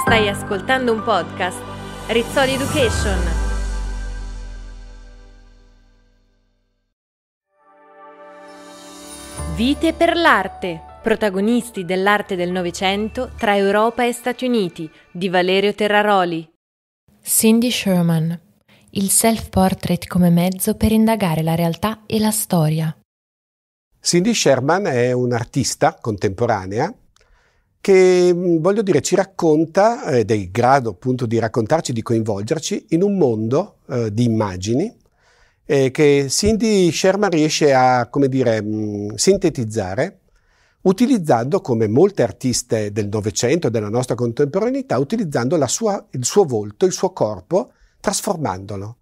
Stai ascoltando un podcast Rizzoli Education. Vite per l'arte. Protagonisti dell'arte del Novecento tra Europa e Stati Uniti di Valerio Terraroli. Cindy Sherman. Il self-portrait come mezzo per indagare la realtà e la storia. Cindy Sherman è un'artista contemporanea che voglio dire ci racconta ed eh, è il grado appunto di raccontarci, di coinvolgerci in un mondo eh, di immagini eh, che Cindy Sherman riesce a, come dire, mh, sintetizzare utilizzando, come molte artiste del Novecento e della nostra contemporaneità, utilizzando sua, il suo volto, il suo corpo, trasformandolo.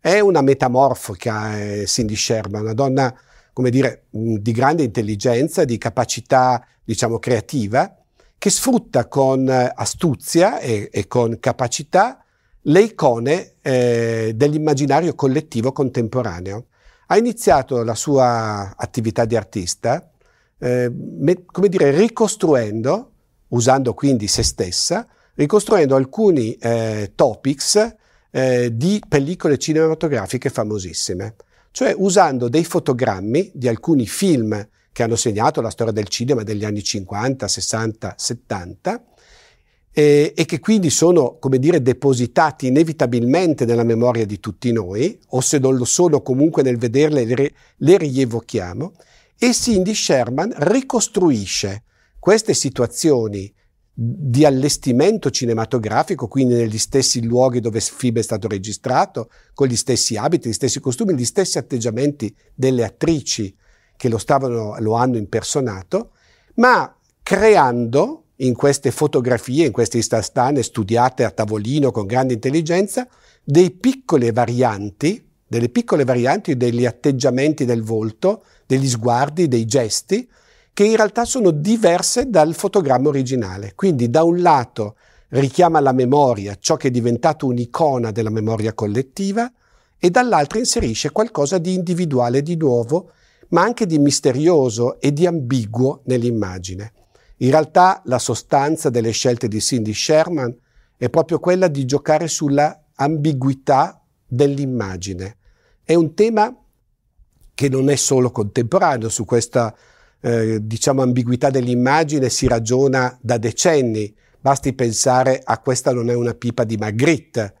È una metamorfica eh, Cindy Sherman, una donna come dire, di grande intelligenza, di capacità, diciamo, creativa, che sfrutta con eh, astuzia e, e con capacità le icone eh, dell'immaginario collettivo contemporaneo. Ha iniziato la sua attività di artista, eh, me, come dire, ricostruendo, usando quindi se stessa, ricostruendo alcuni eh, topics eh, di pellicole cinematografiche famosissime, cioè usando dei fotogrammi di alcuni film che hanno segnato la storia del cinema degli anni 50, 60, 70 eh, e che quindi sono, come dire, depositati inevitabilmente nella memoria di tutti noi, o se non lo sono comunque nel vederle le, le rievochiamo, e Cindy Sherman ricostruisce queste situazioni di allestimento cinematografico, quindi negli stessi luoghi dove il film è stato registrato, con gli stessi abiti, gli stessi costumi, gli stessi atteggiamenti delle attrici che lo, stavano, lo hanno impersonato, ma creando in queste fotografie, in queste istastane studiate a tavolino con grande intelligenza, dei piccole varianti, delle piccole varianti degli atteggiamenti del volto, degli sguardi, dei gesti, che in realtà sono diverse dal fotogramma originale. Quindi da un lato richiama la memoria, ciò che è diventato un'icona della memoria collettiva, e dall'altro inserisce qualcosa di individuale, di nuovo, ma anche di misterioso e di ambiguo nell'immagine. In realtà la sostanza delle scelte di Cindy Sherman è proprio quella di giocare sulla ambiguità dell'immagine. È un tema che non è solo contemporaneo, su questa eh, diciamo ambiguità dell'immagine si ragiona da decenni. Basti pensare a Questa non è una pipa di Magritte,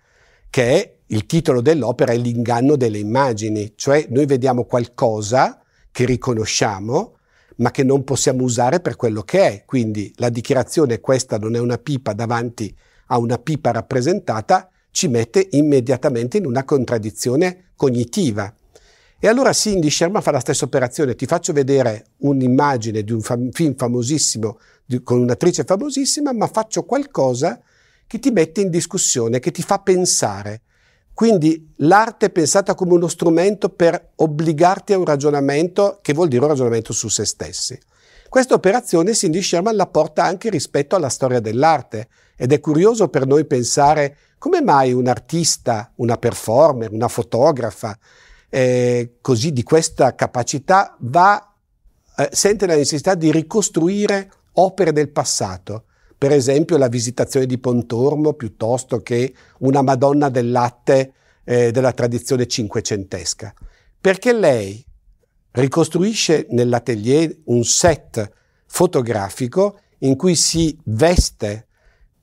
che è il titolo dell'opera è l'inganno delle immagini, cioè noi vediamo qualcosa che riconosciamo, ma che non possiamo usare per quello che è. Quindi la dichiarazione questa non è una pipa davanti a una pipa rappresentata ci mette immediatamente in una contraddizione cognitiva. E allora Cindy Sherman fa la stessa operazione, ti faccio vedere un'immagine di un fam- film famosissimo di, con un'attrice famosissima, ma faccio qualcosa che ti mette in discussione, che ti fa pensare, quindi l'arte è pensata come uno strumento per obbligarti a un ragionamento che vuol dire un ragionamento su se stessi. Questa operazione Cindy Sherman la porta anche rispetto alla storia dell'arte ed è curioso per noi pensare come mai un artista, una performer, una fotografa eh, così di questa capacità va, eh, sente la necessità di ricostruire opere del passato per esempio la visitazione di Pontormo piuttosto che una Madonna del latte eh, della tradizione cinquecentesca, perché lei ricostruisce nell'atelier un set fotografico in cui si veste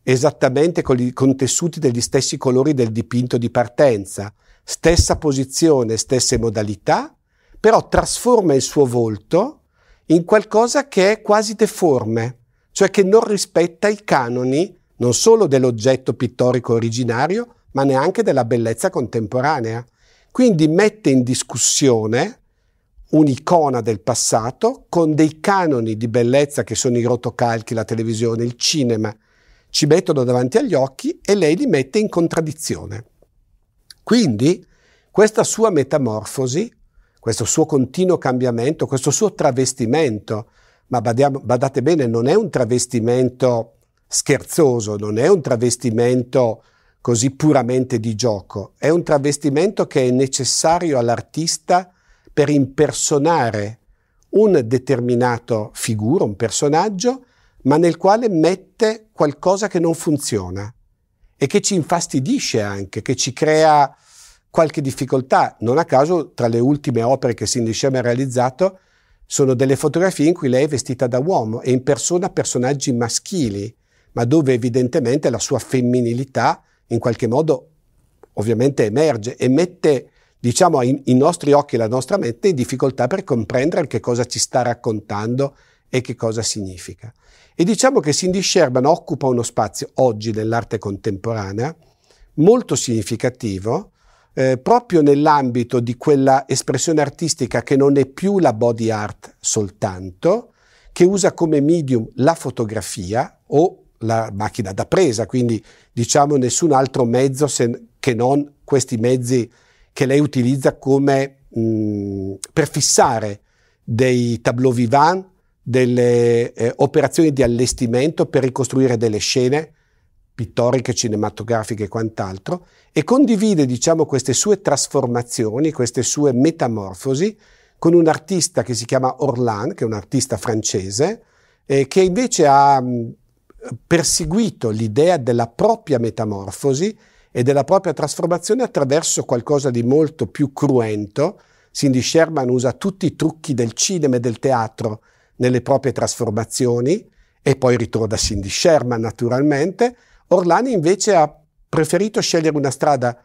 esattamente con, gli, con tessuti degli stessi colori del dipinto di partenza, stessa posizione, stesse modalità, però trasforma il suo volto in qualcosa che è quasi deforme cioè che non rispetta i canoni non solo dell'oggetto pittorico originario, ma neanche della bellezza contemporanea. Quindi mette in discussione un'icona del passato con dei canoni di bellezza che sono i rotocalchi, la televisione, il cinema. Ci mettono davanti agli occhi e lei li mette in contraddizione. Quindi questa sua metamorfosi, questo suo continuo cambiamento, questo suo travestimento, ma badiamo, badate bene, non è un travestimento scherzoso, non è un travestimento così puramente di gioco, è un travestimento che è necessario all'artista per impersonare un determinato figura, un personaggio, ma nel quale mette qualcosa che non funziona e che ci infastidisce anche, che ci crea qualche difficoltà. Non a caso, tra le ultime opere che Cindy Shem ha realizzato, sono delle fotografie in cui lei è vestita da uomo e impersona personaggi maschili, ma dove evidentemente la sua femminilità in qualche modo ovviamente emerge e mette diciamo i nostri occhi e la nostra mente in difficoltà per comprendere che cosa ci sta raccontando e che cosa significa. E diciamo che Cindy Sherman occupa uno spazio oggi nell'arte contemporanea molto significativo eh, proprio nell'ambito di quella espressione artistica che non è più la body art soltanto, che usa come medium la fotografia o la macchina da presa, quindi diciamo nessun altro mezzo se, che non questi mezzi che lei utilizza come mh, mm, per fissare dei tableau vivant, delle eh, operazioni di allestimento per ricostruire delle scene, pittoriche, cinematografiche e quant'altro, e condivide diciamo, queste sue trasformazioni, queste sue metamorfosi con un artista che si chiama Orlan, che è un artista francese, eh, che invece ha mh, mm, perseguito l'idea della propria metamorfosi e della propria trasformazione attraverso qualcosa di molto più cruento. Cindy Sherman usa tutti i trucchi del cinema e del teatro nelle proprie trasformazioni e poi ritorna da Cindy Sherman naturalmente, Orlani invece ha preferito scegliere una strada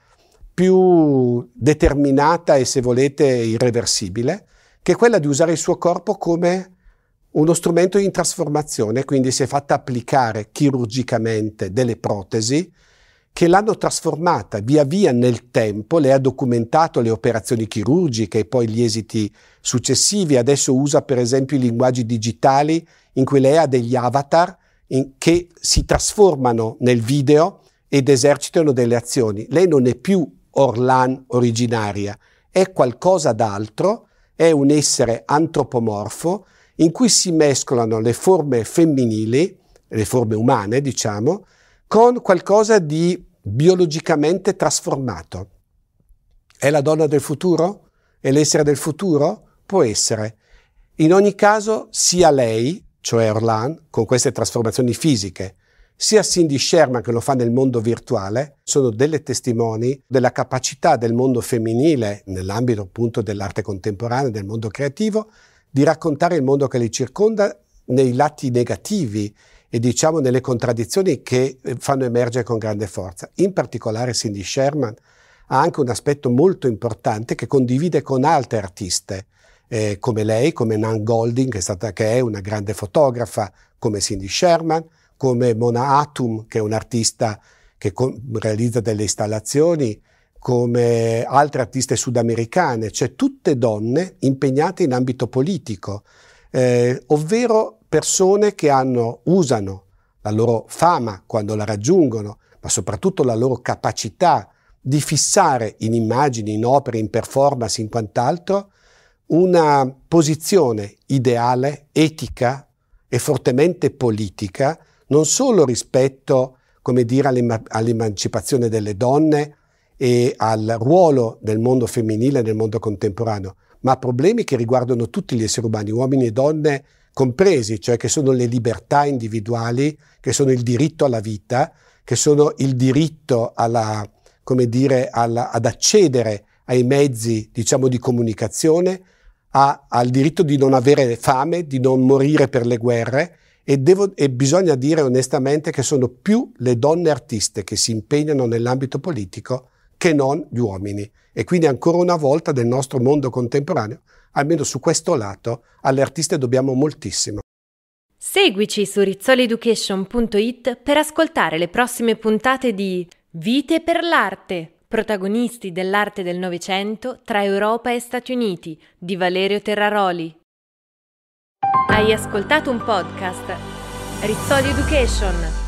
più determinata e se volete irreversibile, che è quella di usare il suo corpo come uno strumento in trasformazione, quindi si è fatta applicare chirurgicamente delle protesi che l'hanno trasformata via via nel tempo, le ha documentato le operazioni chirurgiche e poi gli esiti successivi, adesso usa per esempio i linguaggi digitali in cui lei ha degli avatar in, che si trasformano nel video ed esercitano delle azioni. Lei non è più Orlan originaria, è qualcosa d'altro, è un essere antropomorfo in cui si mescolano le forme femminili, le forme umane, diciamo, con qualcosa di biologicamente trasformato. È la donna del futuro? È l'essere del futuro? Può essere. In ogni caso, sia lei cioè Orlan, con queste trasformazioni fisiche, sia Cindy Sherman che lo fa nel mondo virtuale, sono delle testimoni della capacità del mondo femminile, nell'ambito appunto dell'arte contemporanea, del mondo creativo, di raccontare il mondo che li circonda nei lati negativi e diciamo nelle contraddizioni che eh, fanno emergere con grande forza. In particolare Cindy Sherman ha anche un aspetto molto importante che condivide con altre artiste, eh, come lei, come Nan Golding, che è, stata, che è una grande fotografa, come Cindy Sherman, come Mona Atum, che è un'artista che realizza delle installazioni, come altre artiste sudamericane, cioè tutte donne impegnate in ambito politico, eh, ovvero persone che hanno, usano la loro fama quando la raggiungono, ma soprattutto la loro capacità di fissare in immagini, in opere, in performance, in quant'altro, una posizione ideale, etica e fortemente politica, non solo rispetto, come dire, all'emancipazione delle donne e al ruolo del mondo femminile nel mondo contemporaneo, ma problemi che riguardano tutti gli esseri umani, uomini e donne compresi, cioè che sono le libertà individuali, che sono il diritto alla vita, che sono il diritto alla, come dire, alla, ad accedere ai mezzi diciamo, di comunicazione, ha, ha, il diritto di non avere fame, di non morire per le guerre e, devo, e bisogna dire onestamente che sono più le donne artiste che si impegnano nell'ambito politico che non gli uomini. E quindi ancora una volta nel nostro mondo contemporaneo, almeno su questo lato, alle artiste dobbiamo moltissimo. Seguici su rizzoleducation.it per ascoltare le prossime puntate di Vite per l'arte. Protagonisti dell'arte del Novecento tra Europa e Stati Uniti di Valerio Terraroli. Hai ascoltato un podcast? Rizzoli Education.